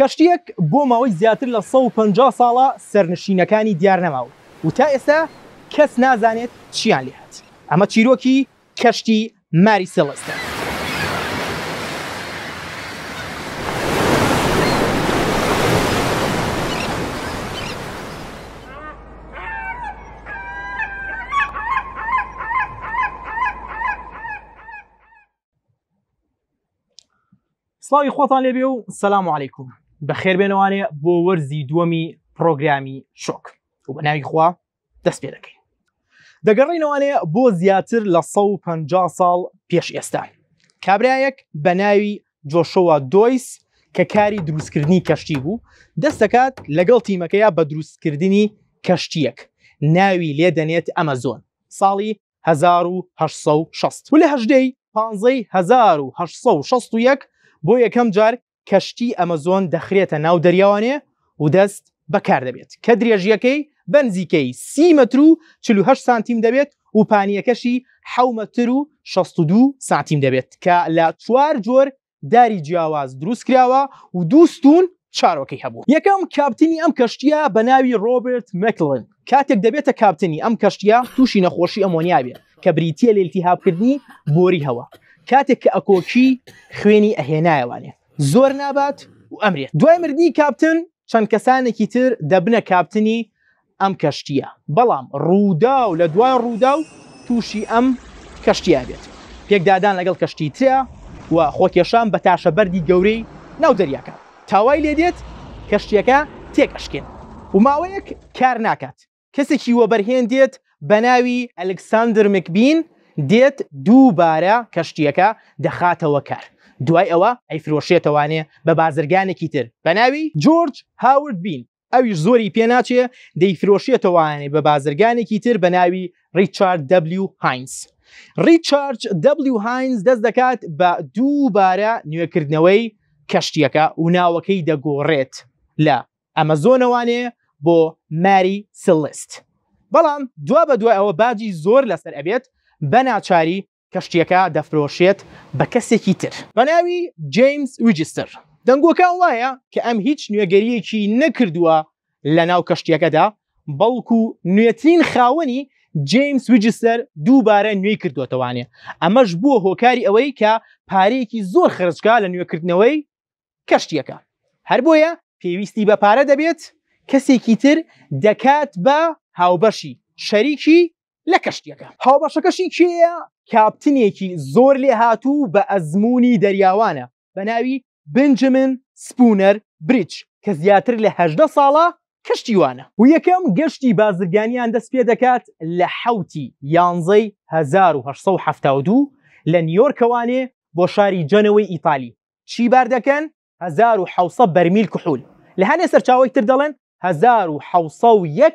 کەشتێک بۆ ماوەی زیاتر لە 150 ساڵە سەرنشینەکانی دیار نەماوە و تا ئێستا کەس نازانێت چیان لێ هات ئەمە چیرۆکی کەشتی ماری سڵستە. سڵاوی خۆتان لێبێ و سەسلام عیکم بەخێر بێنەوانێ بۆ وەرزی دووەمی پرۆگرامی شۆک و بە ناوی خوا دەست پێ دەکەین دەگەڕینەوانێ بۆ زیاتر لە 150 ساڵ پێش ئێستا کابراایەک بە ناوی جۆشەوە دۆیس کە کاری دروستکردنی کەشتی بوو دەستەکات لەگەڵ تیمەکەیە بە دروستکردنی کەشتیەک ناوی لێ دەنێت ئەمەزۆن ساڵی 1960 و لە هەژدەی 1960 بۆ یەکەم جار کەشتی ئەمەزۆن دەخرێتە ناو دەریاوانێ و دەست بەکار دەبێت کە درێژیەکەی بنزیکەی سیمەتر و 48 سانتیم دەبێت و پانیەکەشی حومەتر و 62 سانتیم دەبێت کە لە چوار جۆر داری جیاواز دروست کراوە و دوستون چارۆکی هەبوو یەکەم کاپتنی ئەم کەشتیا بە ناوی ڕۆبرت مکلن کاتێک دەبێتە کاپتنی ئەم کەشتیا تووشی نەخۆشی ئەمۆنیابێ کە بریتە لێلتی هاپکردنی بۆری هەوە کاتێک کە ئەکۆکی خوێنی ئەهێنایوانێ زۆر نابات و ئەمرێت دوای مردنی کاپتن چەند کەسانێکی تر دەبنە کاپتنی ئەم کەشتیە بەڵام ڕوودا و لە دوای ڕوودا و تووشی ئەم کەشتیا بێت پێکدادان لەگەڵ کەشتی تریا و خۆکێشان بە تاشەبەری گەورەی ناو دەریاکە تاوای لێ دێت کەشتیەکە تێکەشکێن و ماوەیەک کار ناکات کەسێکی وەبەرهێن دێت بە ناوی ئەلکساندر مکبین دێت دووبارە کەشتیەکە دەخاتەوە کار دوای ئەوە ئەی فرۆشێتەوانێ بە بازرگانێکی تر بە ناوی جۆرج هاورد بین ئەویش زۆری پێناچێ دەی فرۆشێتەوانێ بە بازرگانێکی تر بە ناوی ریچارد W هاینس. ریچارج W هاینز دەست دەکات بە دووبارە نوێکردنەوەی کەشتیەکە و ناوەکەی دەگۆڕێت لە ئەمەزۆنەوانێ بۆ ماری سلست. بەڵام دوا بە دوای ئەوە باجی زۆر لەسەر ئەبێت بە ناچاری کەشتیەکە دەفرۆشێت بە کەسێکی تر بەناوی جیمس ویجستر دەنگۆکە وایە کە ئەم هیچ نوێگەریەکی نەکردووە لە ناو کەشتیەکەدا بەڵکو نوێترین خاوەنی جیمس ویجستەر دووبارە نوێی کردوتەوانێ ئەمەش بووە هۆکاری ئەوەی کە پارەیەکی زۆر خرجکە لە نوێکردنەوەی کەشتیەکە هەر بۆیە پێویستی بە پارە دەبێت کەسێکی تر دەکات بە هاوبەشی شەریکی لە کەشتەکە هاوبەشەکەشی کێە کاپتنێکی زۆر لێ هاتوو بە ئەزمموی دەریاوانە بە ناوی بنجمن سپونەر بریج کە زیاتر لە هەدە ساڵە کەشتیوانە و یەکەم گەشتی بازرگانیان دەست پێ دەکات لە حوتی یانزەی 1972 لە نیۆرکەوانێ بۆ شاری جەنەوەی ئیتالی چی بار دەکەن 1600 بەرمیل کوحول لە هەنێ سەرچاوی تر دەڵێن 1600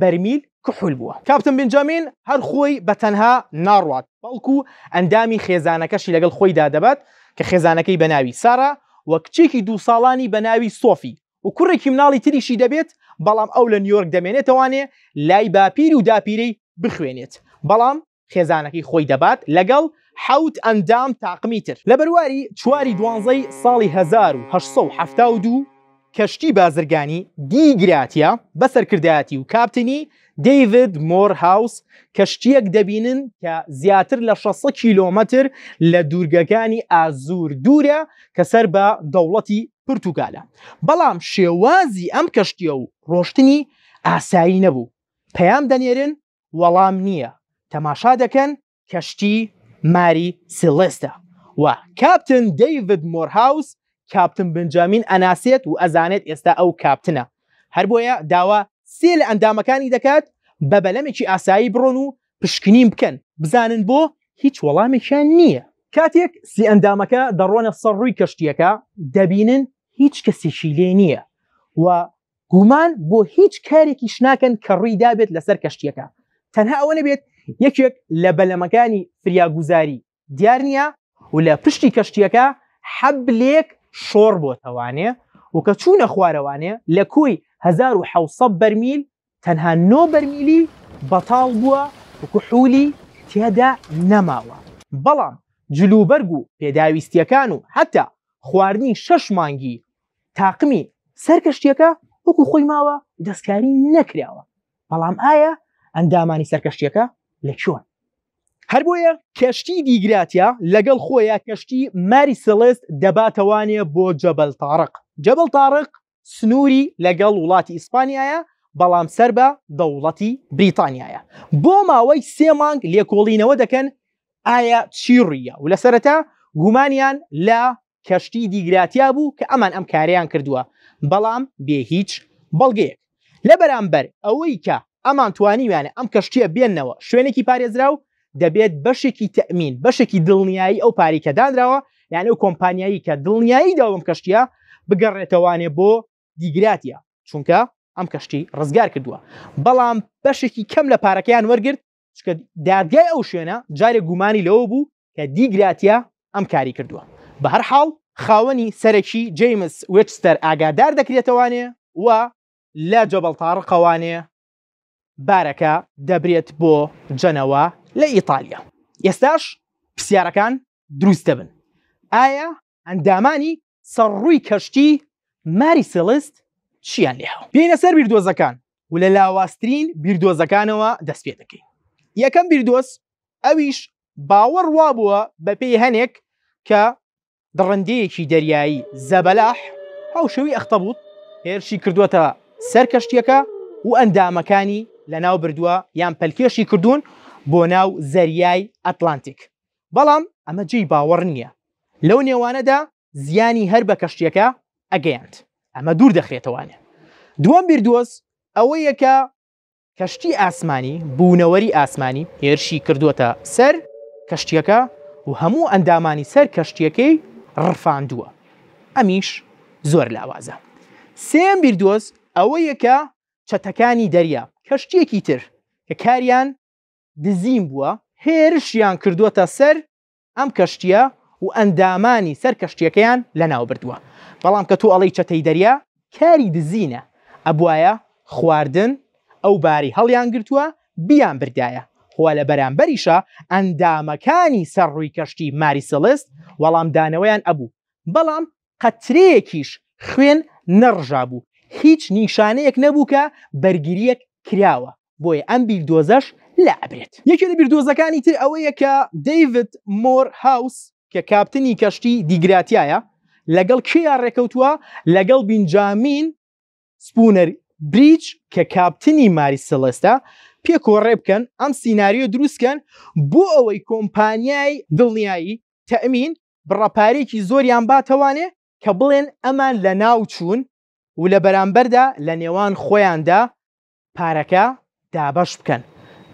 بەرمیل کحول بووە کاپتن بنجامین هەر خۆی بە تەنها ناڕات بەڵکو ئەندامی خێزانەکەشی لەگەڵ خۆیدا دەبات کە خێزانەکەی بەناوی سارا وە کچێکی دو ساڵانی بەناوی سۆفی و کوڕێکی مناڵی تریشی دەبێت بەڵام ئەو لە نیویۆرک دەمێنێتوانێ لای باپیر و داپیرەی بخوێنێت بەڵام خێزانەکەی خۆی دەبات لەگەڵ حوت ئەندام تاقمی تر لە بەرواری چواری دوانزەی ساڵی 1970 کەشتی بازرگانی دیگراتیە بەسەرکردایەتی و کاپتنی دەیڤد مۆرهاوس کەشتیەک دەبینن کە زیاتر لە 600 کیلۆمەتر لە دوورگەکانی ئازور دوورە کە سەر بە دەوڵەتی پرتوگالە بەڵام شێوازی ئەم کەشتیە و ڕۆشتنی ئاسایی نەبوو پەیام دەنێرن وەڵام نییە تەماشا دەکەن کەشتی ماری سلستە و کاپتن دەیڤد مۆرهاوس کاپتن بنجامین ئەناسێت و ئەزانێت ئێستا ئەو کاپتنە هەر بۆیە داوا سێ لە ئەندامەکانی دەکات بە بەلەمێکی ئاسایی بڕۆن و پشکنیم بکەن بزانن بۆ هیچ وەڵامێکیان نییە کاتێک سی ئەندامەکە دەڕۆنە سەر ڕووی کەشتیەکە دەبینن هیچ کەسیشی لێ نییە و گومان بۆ هیچ کارێکی شناکەن کە ڕووی دابێت لەسەر کەشتیەکە تەنها ئەوە نەبێت یەکێک لە بەلەمەکانی فریاگوزاری دیار نییە و لە پشتی کەشتیەکە حەبلێک شۆڕ بۆ تەوانێ و کە چوونە خوارەوانێ لە کوی 1970 بەرمیل تەنها نۆ بەرمیلی بەتاڵ بووە وکحولی تێدا نەماوە بەڵام جلوبەرگ و پێداویستیەکان و حتا خواردنی شەش مانگی تاقمی سەرکەشتیەکە وەکو خۆی ماوە دەستکاری نەکراوە بەڵام ئایا ئەندامانی سەرکەشتیەکە لە چۆن هەر بۆیە کەشتی دیگراتیا لەگەڵ خۆیە کەشتی ماری سەڵست دەباتەوانێ بۆ جەبل تارق جەبل تارق سنووری لەگەڵ وڵاتی ئیسپانیایە بەڵام سەر بە دەوڵەتی بریتانیایە بۆ ماوەی سێ مانگ لێکۆڵینەوە دەکەن ئایا چیڕە و لەسەرەتا گومانیان لە کەشتی دیگراتیا بوو کە ئەمان ئەم کاریان کردووە بەڵام بێ هیچ بەڵگەیەک لە بەرامبەر ئەوەی کە ئەمان توانیوانە ئەم کەشتیە بێننەوە شوێنێکی پارێزرا و دەبێت بەشێکی تەمین بەشێکی دڵنیایی ئەو پاریکە دانراوە یان ئەو کۆمپانیایی کە دڵنیایی داوم کەشتیا بگەڕێتەوانێ بۆ دیگراتە چونکە ئەم کەشتی ڕزگار کردووە بەڵام بەشێکی کەم لە پارەکەیان وەرگرت چکە دادگای ئەو شوێنە جارێک گومانی لەوە بوو کە دیگراتە ئەم کاری کردووە بە هەر حاڵ خاوەنی سەرەکی جیمس وچستەر ئاگادار دەکرێتەوانێ و لە جەبڵتار قوانێ بارەکە دەبرێت بۆ جەنەوە لە ئیتالیا ئێستاش پرسیارەکان دروست دەبن ئایا ئەندامانی سەرڕووی کەشتی ماری سڵست چیان لێها پێینە سەر بیردۆزەکان و لە لاوااسترین بیردۆزەکانەوە دەست پێ دەکەین یەکەم بیردۆس ئەویش باوەڕ وا بووە بە پێی هەنێک کە دڕندەیەکی دەریایی زەبەلاح هەوشەوی ئەختەبوت هێرشی کردووەتە سەر کەشتەکە و ئەندامەکانی لە ناو بردووە یان پەلکێشی کردوون بۆ ناو زەریای ئەتلانتیک بەڵام ئەمە جێی باوەڕ نییە لەو نێوانەدا زیانی هەر بە کەشتەکە ئەگەیاند ئەمە دوور دەخرێتەوانێ دووەم بیردۆز ئەوەی یەکە کەشتی ئاسمانی بوونەوەری ئاسمانی هێرشی کردووەتە سەر کەشتیەکە و هەموو ئەندامانی سەر کەشتیەکەی ڕفاندووە ئەمیش زۆر لاوازە سێم بیردۆز ئەوە یەکە چەتەکانی دەریا کەشتێکی تر کە کاریان دزیم بووە هێرشیان کردووەتە سەر ئەم کەشتیە و ئەندامانی سەر کەشتیەکەیان لەناو بردووە بەڵام کە تو ئەڵی چەتەی دەریا کاری دزینە ئەبواە خواردن ئەو باری هەڵیان گرتووە بیان بردایە خوا لە بەرامبەریشە ئەندامەکانی سەرڕووی کەشتی ماریسەلست وەڵام دانەوەیان ئەبوو بەڵام قەترەیەکیش خوێن نەڕژا بوو هیچ نیشانەیەک نەبوو کە بەرگریەک کراوە بۆیە ئەم بیردۆزەش لابرێت یەکێ لە بیردۆزەکانی تر ئەوەیە کە دەیڤد مۆر هاوس کە کاپتنی کەشتی دیگراتیایە لەگەڵ کیا ڕێکەوتووە لەگەڵ بینجامین سپونەر بریج کە کاپتنی ماری سەڵستە پێکۆڕێ بکەن ئەم سینناریۆ دروستکەن بۆ ئەوەی کۆمپانیای دڵنیایی تەمین بڕەپارێکی زۆریان باتەوانێ کە بڵێن ئەمان لە ناو چوون و لە بەرامبەردا لە نێوان خۆیاندا پارەکە دابەش بکەن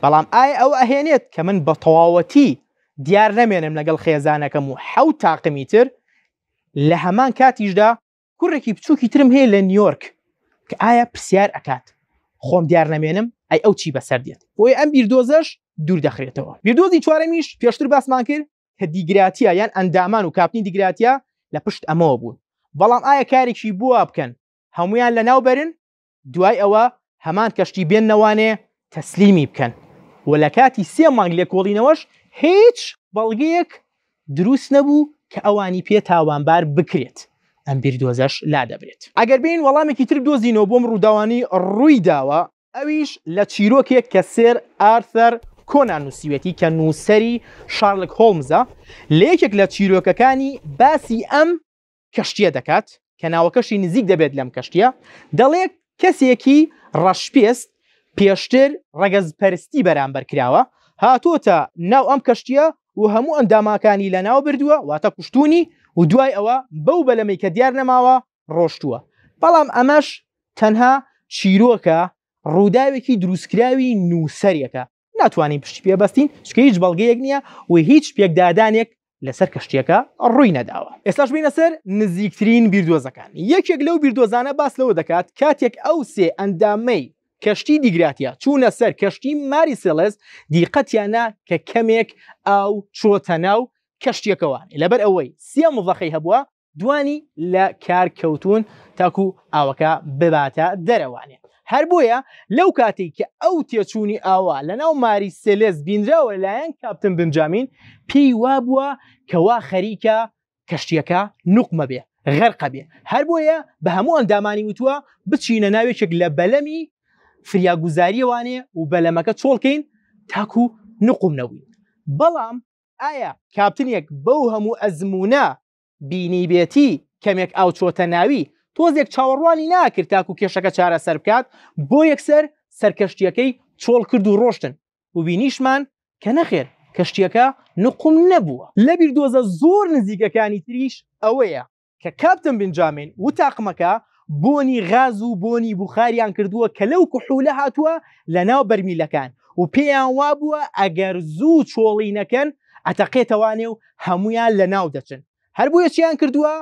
بەڵام ئایا ئەو ئەهێنێت کە من بە تەواوەتی دیار نەمێنم لەگەڵ خێزانەکەم و حەوت تاقمی تر لە هەمان کاتیشدا کوڕێکی بچووکی ترم هەیە لە نیویۆرک کە ئایا پرسیار ئەکات خۆم دیار نامێنم ئەی ئەو چی بەسەر دێت بۆی ئەم بیردۆزەش دوور دەخرێتەوە بیردۆزی چوارەمیش پێشتر باسمان کرد کە دیگراتیە یان ئەندامان و کاپنی دیگراتیە لە پشت ئەمەوە بوون بەڵام ئایا کارێکی بووە بکەن هەمویان لە ناوبرن دوای ئەوە هەمان کەشتی بێن نەوانێ تەسلیمی بکەن و لە کاتی سێ مانگ لێ کۆڵینەوەش هیچ بەڵگەیەک دروست نەبوو کە ئەوانی پێ تاوانبار بکرێت ئەم بیر دۆزەش لا دەبرێت ئەگەر بین وەڵامێکی تر دۆزینەوە بۆم ڕووداوانی ڕووی داوە ئەویش لە چیرۆکێک کە سێر ئارثەر کۆنان نووسیوەتی کە نووسری شارلک هۆمزە لەیەکێک لە چیرۆکەکانی باسی ئەم کەشتیە دەکات کە ناوەکەشی نزیک دەبێت لەم کەشتیە دەڵێ کەسێکی ڕەشپێست پێشتر ڕەگەز پەرستی بەرامبەر کراوە هاتۆتە ناو ئەم کەشتیە و هەموو ئەنداماکانی لە ناو بردووە واتە کوشتونی و دوای ئەوە بەو بەلەمەی کە دیار نەماوە ڕۆشتووە بەڵام ئەمەش تەنها چیرۆکە ڕووداوێکی دروستکراوی نووسەرەکە ناتوانین پشتی پێبەستین چکە هیچ بەڵگەیەک نییە و هیچ پێکدادانێک لەسەر کەشتەکە ڕووی نەداوە ئێستاش بینە سەر نزیکترین بیردۆزەکان یەکێک لەو بیردۆزانە باس لەوە دەکات کاتێک ئەو سێ ئەندامەی کەشتی دیگراتە چوونە سەر کەشتی ماری سێلز دیقەتیانە کە کەمێک ئاو چۆتە ناو کەشتێکەوان لەبەر ئەوەی سێ مزەخی هەبووە دوانی لە کارکەوتون تاکو ئاوەکە بباتە دەرەوانێ هەر بۆیە لەو کاتێک کە ئەو تێچوونی ئاوا لە ناو ماری سێلێز بینراوە لایەن کاپتن بنجامین پێی وا بووە کەوا خەریکە کەشتیەکە نوقمە بێ غەرقە بێ هەر بۆیە بە هەموو ئەندامانی وتووە بچینە ناوێکێک لە بەلەمی فریاگوزاریەوانێ و بەلەمەکە چۆڵکەین تاکو نقوم نەبووین بەڵام ئایا کاپتنێک بەو هەموو ئەزمونە بینی بێتی کەمێک ئاو چۆتە ناوی تۆزێک چاوەڕوانی ناکرد تاکو کێشەکە چارە سەر بکات بۆ یەکسەر سەرکەشتیەکەی چۆڵ کرد و ڕۆشتن و بینیشمان کە نەخێر کەشتیەکە نقوم نەبووە لە بیردۆزە زۆر نزیکەکانی تریش ئەوەیە کە کاپتن بنجامین و تاقمەکە بۆنی غاز و بۆنی بخاریان کردووە کە لەو کوحولە هاتووە لە ناو بەرمیلەکان و پێیان وابووە ئەگەر زوو چۆڵی نەکەن ئەتەقێتەوانێ و هەمویان لە ناو دەچن هەر بۆیە چیان کردووە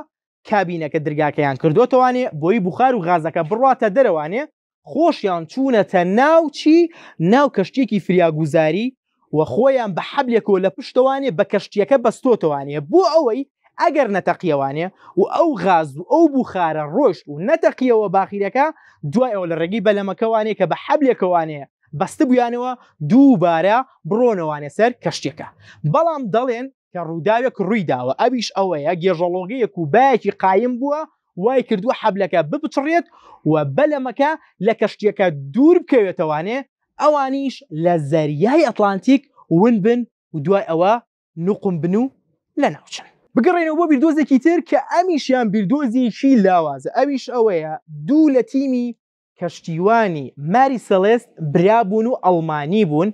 کابینەکە دەرگاکەیان کردوتەوانێ بۆی بخار و غازەکە بڕاتە دەرەوانێ خۆشیان چوونەتە ناو چی ناو کەشتێکی فریاگوزاری و خۆیان بە حەبلێکەوە لە پشتوانێ بە کەشتیەکە بەستۆتەوانێ بۆ ئەوەی ئەگەر نەتەقیەوانێ و ئەو غاز و ئەو بخارە ڕۆشت و نەتەقیەوە باخیرەکە دوای ئەو لە ڕێگی بەلەمەکەوانێ کە بە حەبلێکەوانەیە بەستە بویانەوە دووبارە بڕۆنەوانێ سەر کەشتێکە بەڵام دەڵێن کە ڕووداوێک ڕووی داوە ئەویش ئەوەیە گێژەڵۆگەیەک و باەکی قایم بووە وای کردووە حەبلەکە بپچڕێت و بەلەمەکە لە کەشتیەکە دوور بکەوێتەوانێ ئەوانیش لە زەریای ئەتلانتیک ون بن و دوای ئەوە نوقم بن و لە ناوچن بگەڕێنەوە بۆ بیردۆزێکی تر کە ئەمیشیان بیردۆزیشی لاوازە ئەویش ئەوەیە دوو لە تیمی کەشتیوانی ماری سەلێست برابوون و ئەڵمانی بوون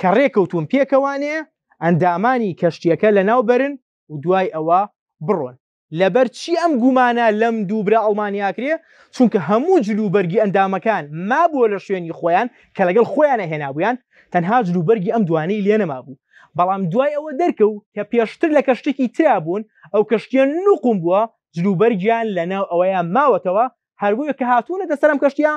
کە ڕێکەوتون پێکەوانەیە ئەندامانی کەشتیەکە لە ناوبرن و دوای ئەوە بڕۆن لەبەر چی ئەم گومانە لەم دووبرا ئەڵمانیاکرێ چونکە هەموو جلوبەرگی ئەندامەکان ما بووە لە شوێنی خۆیان کە لەگەڵ خۆیانە هێنابوویان تەنها جلوبەرگی ئەم دوانەی لێنەما بوو بەڵام دوای ئەوە دەرکەوت کە پێشتر لە کەشتێکی ترابوون ئەو کەشتیان نوقم بووە جلوبەرگیان لەناو ئەوەیە ماوەتەوە هەربووە کە هاتوونە دەسەرم کەشتیا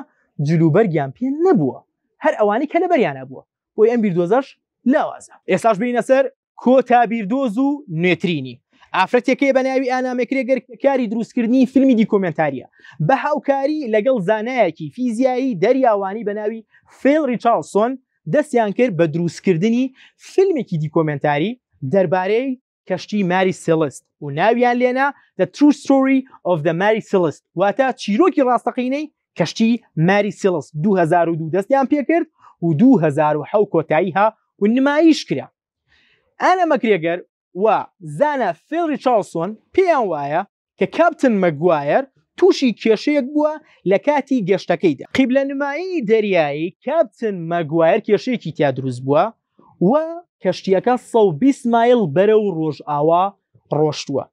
جلوبەرگیان پێ نەبووە هەر ئەوانی کە لەبەریانە بووە بۆی ئەم بیردۆزەش لاوازە ئێستاش بینە سەر کۆتا بیردۆز و نوێترینی ئافرەتێکی بەناوی ئانامەکرێگەر کاری دروستکردنی فیلمی دی کۆمنتاریە بە هاوکاری لەگەڵ زانایەکی فیزیایی دەریاوانی بەناوی فێڵ ریچارلسۆن دەستیان کرد بە دروستکردنی فیلمێکی دیکۆمنتاری دەربارەی کەشتی ماری سلست و ناویان لێنا the true story of the ماری سلست واتە چیرۆکی ڕاستەقینەی کەشتی ماری سلست 2002 دەستیان پێکرد و 2010 کۆتایی ها و نمایش کرا ئەنە مەکرێگەر و زانە فێڵری چاڵسۆن پێیان وایە کە کاپتن مەگوایەر تووشی کێشەیەک بووە لە کاتی گەشتەکەیدا قیب لە نمایی دەریایی کاپتن مەگوایر کێشەیەکی تیا دروست بووە و کەشتیەکە 120 مایل بەرە و ڕۆژئاوا ڕۆشتووە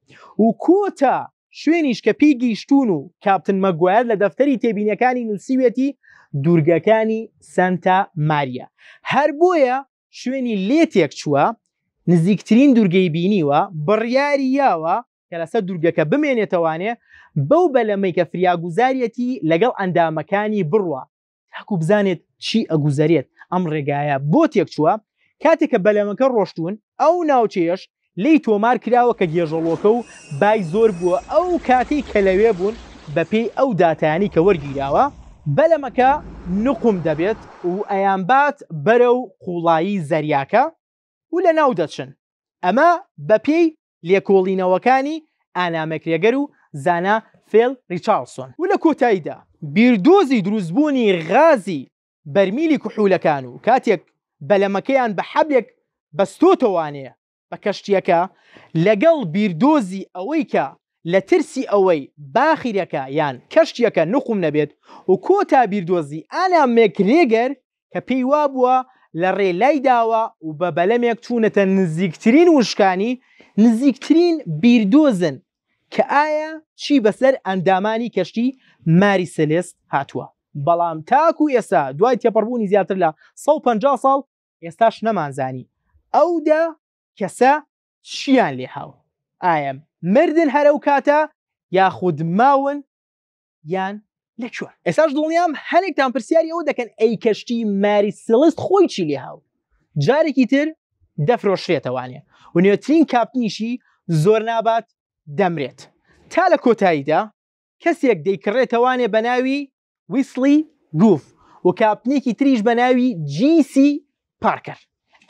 و کۆتا شوێنیش کە پیگەیشتون و کاپتن مەگوایەت لە دەفتەری تێبینەکانی نووسیوێتی دوورگەکانی سنتا ماریا هەر بۆیە شوێنی لێتێک چووە نزیکترین دوورگەی بینیوە بڕیاری یاوە کە لەسەر دوورگەکە بمێنێتەوانێ بەو بەلەمەی کە فریاگوزاریەتی لەگەڵ ئەندامەکانی بڕوە تاکو بزانێت چی ئەگوزارێت ئەم ڕێگایە بۆ تێک چووە کاتێک کە بەلەمەکە ڕۆشتون ئەو ناوچێش لی تۆمار کراوە کە گێژەڵۆکە و بای زۆر بووە ئەو کاتی کە لەوێ بوون بە پێی ئەو داتانی کە وەرگیراوە بەلەمەکە نقم دەبێت و ئەیانبات بەرە و قوڵایی زەریاکە و لە ناو دەچن ئەمە بە پێی لێکۆڵینەوەکانی ئانامەکرێگەر و زانا فێل ریچارلسۆن و لە کۆتاییدا بیردۆزی دروستبوونی غازی بەرمیلی کوحولەکان و کاتێک بەلەمەکەیان بە حەبێک بەستۆتەوانەیە بە کەشتیەکە لەگەڵ بیردۆزی ئەوەی کە لە ترسی ئەوەی باخیرەکە یان کەشتیەکە نخم نەبێت و کۆتا بیردۆزی ئانا مێکرێگەر کە پێی وا بووە لە ڕێلای داوە و بە بەلەمێک چوونەتە نزیکترین وشکانی نزیکترین بیردۆزن کە ئایا چی بەسەر ئەندامانی کەشتی ماری سلست هاتووە بەڵام تاکو ئێستا دوای تێپەڕبوونی زیاتر لە 150 ساڵ ئێستاش نەمانزانی ئەودا کەسە چیان لێ هاو ئایا مردن هەرە و کاتە یاخود ماون یان لەکوێر ئێستاش دڵنیام هەنێکتان پرسیاری ئەوە دەکەن ئەی کەشتی ماری سلست خۆی چی لێ هاو جارێکی تر دەفرۆشرێتەوانێ و نێترین کاپنیشی زۆر نابات دەمرێت تا لە کۆتاییدا کەسێک دەیکڕێتەوانێ بە ناوی ویسلی گوف و کاپنێکی تریش بە ناوی جیسی پارکەر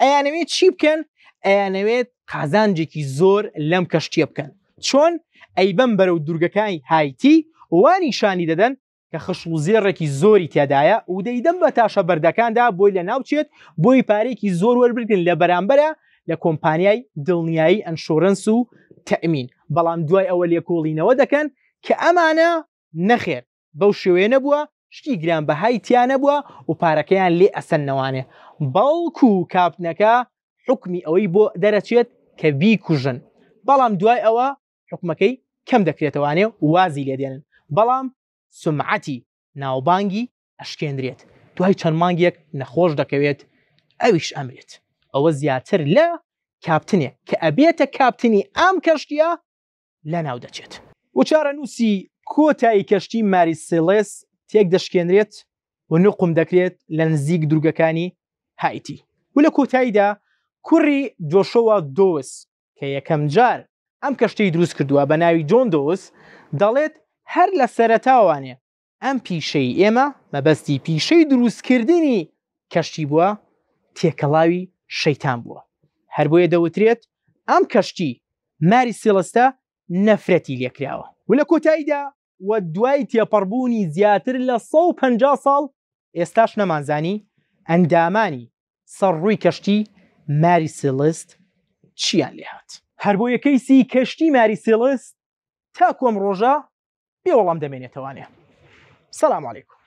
ئەیانەوێت چی بکەن ئەیانەوێت قازانجێکی زۆر لەم کەشتیە بکەن چۆن ئەیبەم بەرەو دوورگەکانی هایتی وانی شانی دەدەن کە خشوزێڕێکی زۆری تێدایە و دەیدەم بە تاشە بەردەکاندا بۆی لە ناوچێت بۆی پارێکی زۆر وەربگرن لە بەرامبەرە لە کۆمپانیای دڵنیایی ئەنشۆرنس و تەمین بەڵام دوای ئەوە لێکۆڵینەوە دەکەن کە ئەمانە نەخێر بەو شوێنە بووە شتی گران بەهای تیانە بووە و پارەکەیان لێ ئەسەنەوانێ بەڵکو و کاپنەکە حکمی ئەوەی بۆ دەرەچێت کە بیکوژن بەڵام دوای ئەوە حکومەکەی کەم دەکرێتوانێ وازی لێدێنن بەڵام سمعەتی ناوبانگی ئەشکێنرێت دوای چەند مانگیەک نەخۆش دەکەوێت ئەویش ئەمرێت ئەوە زیاتر لە کاپتنێ کە ئەبێتە کاپتنی ئام کەشتە لە ناو دەچێت وچارە نووسی کۆتایی کەشتی ماری سێڵێس تێک دەشکێنرێت و نقم دەکرێت لە نزیک دررگەکانی هایتی و لە کۆتاییدا کوڕی جۆشەوە دۆس کە یەکەم جار ئەم کەشتەی دروست کردووە بە ناوی جۆن دۆس دەڵێت هەر لە سەرتاوانێ ئەم پیشەی ئێمە مەبەستی پیشەی دروستکردنی کەشتی بووە تێکەڵاوی شەیتان بووە هەر بۆیە دەوترێت ئەم کەشتی ماری سێڵستە نەفرەتی لێکراوە و لە کۆتاییدا وە دوای تێپەڕبوونی زیاتر لە 150 ساڵ ئێستاش نەمانزانی ئەندامانی سەرڕووی کەشتی ماری سلست چیان لێهات هەر بۆ یەکەی سی کەشتی ماری سلست تا کۆم ڕۆژە بێوەڵام دەمێنێتوانێ سلام عیکم